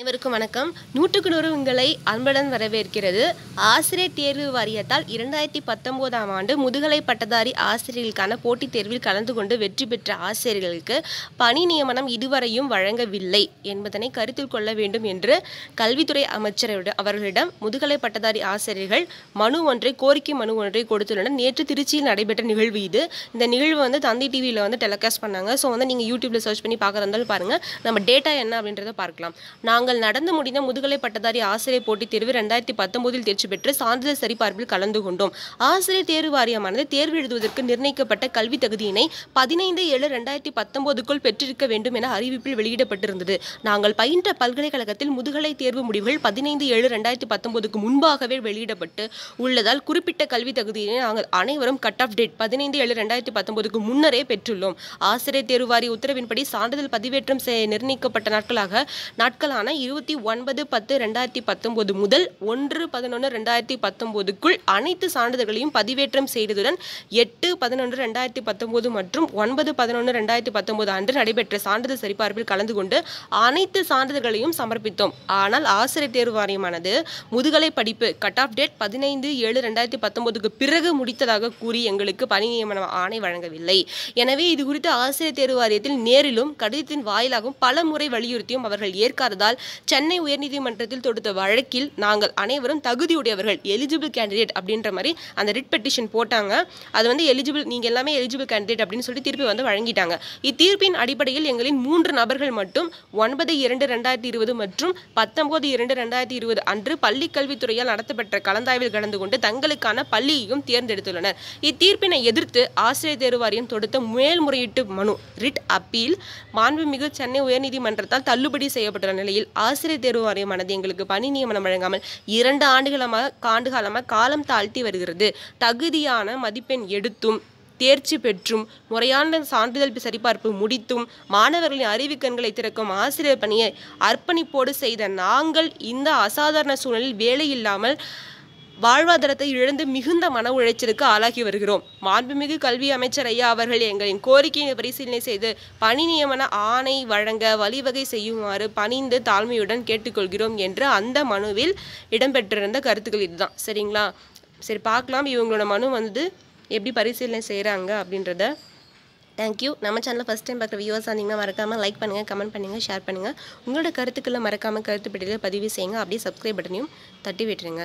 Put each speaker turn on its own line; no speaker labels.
அனைவருக்கும் வணக்கம் நூற்றுக்கு நூறு உங்களை அன்புடன் வரவேற்கிறது ஆசிரியர் தேர்வு வாரியத்தால் இரண்டாயிரத்தி பத்தொன்பதாம் ஆண்டு முதுகலை பட்டதாரி ஆசிரியர்களுக்கான போட்டித் தேர்வில் கலந்து கொண்டு வெற்றி பெற்ற ஆசிரியர்களுக்கு பணி நியமனம் இதுவரையும் வழங்கவில்லை என்பதனை கருத்தில் கொள்ள வேண்டும் என்று கல்வித்துறை அமைச்சர் அவர்களிடம் முதுகலை பட்டதாரி ஆசிரியர்கள் மனு ஒன்றை கோரிக்கை மனு ஒன்றை கொடுத்துள்ளனர் நேற்று திருச்சியில் நடைபெற்ற நிகழ்வு இது இந்த நிகழ்வு வந்து தந்தி டிவியில் வந்து டெலிகாஸ்ட் பண்ணாங்க ஸோ வந்து நீங்கள் யூடியூப்பில் சர்ச் பண்ணி பார்க்குறதாலும் பாருங்கள் நம்ம டேட்டா என்ன அப்படின்றத பார்க்கலாம் நாங்கள் தாங்கள் நடந்து முடிந்த முதுகலை பட்டதாரி ஆசிரியர் போட்டித் தேர்வு ரெண்டாயிரத்தி பத்தொன்பதில் தேர்ச்சி பெற்று சான்றிதழ் சரிபார்ப்பில் கலந்து கொண்டோம் ஆசிரியர் தேர்வு வாரியமானது தேர்வு எழுதுவதற்கு நிர்ணயிக்கப்பட்ட கல்வி தகுதியினை பதினைந்து ஏழு ரெண்டாயிரத்தி பத்தொன்பதுக்குள் பெற்றிருக்க வேண்டும் என அறிவிப்பில் வெளியிடப்பட்டிருந்தது நாங்கள் பயின்ற பல்கலைக்கழகத்தில் முதுகலை தேர்வு முடிவுகள் பதினைந்து ஏழு ரெண்டாயிரத்தி பத்தொன்பதுக்கு முன்பாகவே வெளியிடப்பட்டு உள்ளதால் குறிப்பிட்ட கல்வி தகுதியினை நாங்கள் அனைவரும் கட் ஆஃப் டேட் பதினைந்து ஏழு ரெண்டாயிரத்தி பத்தொன்பதுக்கு முன்னரே பெற்றுள்ளோம் ஆசிரியர் தேர்வு வாரிய உத்தரவின்படி சான்றிதழ் பதிவேற்றம் நிர்ணயிக்கப்பட்ட நாட்களாக நாட்களான பார்த்தோன்னா இருபத்தி ஒன்பது பத்து ரெண்டாயிரத்தி பத்தொம்போது முதல் ஒன்று பதினொன்று ரெண்டாயிரத்தி பத்தொம்போதுக்குள் அனைத்து சான்றிதழ்களையும் பதிவேற்றம் செய்ததுடன் எட்டு பதினொன்று ரெண்டாயிரத்தி பத்தொம்போது மற்றும் ஒன்பது பதினொன்று ரெண்டாயிரத்தி பத்தொம்போது அன்று நடைபெற்ற சான்றிதழ் சரிபார்ப்பில் கலந்து கொண்டு அனைத்து சான்றிதழ்களையும் சமர்ப்பித்தோம் ஆனால் ஆசிரியர் தேர்வு வாரியமானது முதுகலை படிப்பு கட் ஆஃப் டேட் பதினைந்து ஏழு ரெண்டாயிரத்தி பத்தொம்போதுக்கு பிறகு முடித்ததாக கூறி எங்களுக்கு பணி நியமன ஆணை வழங்கவில்லை எனவே இது குறித்து ஆசிரியர் தேர்வு வாரியத்தில் நேரிலும் கடிதத்தின் வாயிலாகவும் பல முறை வலியுறுத்தியும் அவர்கள் ஏற்காததால் சென்னை உயர்நீதிமன்றத்தில் தொடுத்த வழக்கில் நாங்கள் அனைவரும் தகுதியுடையவர்கள் எலிஜிபிள் கேண்டிடேட் அப்படின்ற மாதிரி அந்த ரிட் பெட்டிஷன் போட்டாங்க அது வந்து எலிஜிபிள் நீங்கள் எல்லாமே எலிஜிபிள் கேண்டிடேட் அப்படின்னு சொல்லி திருப்பி வந்து வழங்கிட்டாங்க இத்தீர்ப்பின் அடிப்படையில் எங்களின் மூன்று நபர்கள் மட்டும் ஒன்பது இரண்டு ரெண்டாயிரத்தி இருபது மற்றும் பத்தொன்பது இரண்டு ரெண்டாயிரத்தி இருபது அன்று பள்ளி கல்வித்துறையால் நடத்தப்பட்ட கலந்தாய்வில் கலந்து கொண்டு தங்களுக்கான பள்ளியையும் தேர்ந்தெடுத்துள்ளனர் இத்தீர்ப்பினை எதிர்த்து ஆசிரியர் தேர்வு வாரியம் தொடுத்த மேல்முறையீட்டு மனு ரிட் அப்பீல் மாண்புமிகு சென்னை உயர்நீதிமன்றத்தால் தள்ளுபடி செய்யப்பட்டுள்ள நிலையில் ஆசிரியர் தேர்வு வாரியமானது எங்களுக்கு பணி நியமனம் வழங்காமல் இரண்டு ஆண்டுகளமாக ஆண்டு காலமாக காலம் தாழ்த்தி வருகிறது தகுதியான மதிப்பெண் எடுத்தும் தேர்ச்சி பெற்றும் முறையான சான்றிதழ் சரிபார்ப்பு முடித்தும் மாணவர்களின் கண்களை திறக்கும் ஆசிரியர் பணியை அர்ப்பணிப்போடு செய்த நாங்கள் இந்த அசாதாரண சூழலில் வேலை இல்லாமல் வாழ்வாதாரத்தை இழந்து மிகுந்த மன உழைச்சலுக்கு ஆளாகி வருகிறோம் மாண்புமிகு கல்வி அமைச்சர் ஐயா அவர்கள் எங்களின் கோரிக்கையை பரிசீலனை செய்து பணி நியமன ஆணை வழங்க வழிவகை செய்யுமாறு பணிந்து தாழ்மையுடன் கேட்டுக்கொள்கிறோம் என்று அந்த மனுவில் இடம்பெற்றிருந்த கருத்துக்கள் இதுதான் சரிங்களா சரி பார்க்கலாம் இவங்களோட மனு வந்து எப்படி பரிசீலனை செய்கிறாங்க அப்படின்றத தேங்க்யூ நம்ம சேனலில் ஃபஸ்ட் டைம் பார்க்குற வியூவர்ஸ் வந்தீங்கன்னா மறக்காமல் லைக் பண்ணுங்கள் கமெண்ட் பண்ணுங்கள் ஷேர் பண்ணுங்கள் உங்களோட கருத்துக்களை மறக்காமல் கருத்து பெட்டியில் பதிவு செய்யுங்க அப்படியே சப்ஸ்கிரைப் பட்டனையும் தட்டி விட்டுருங்க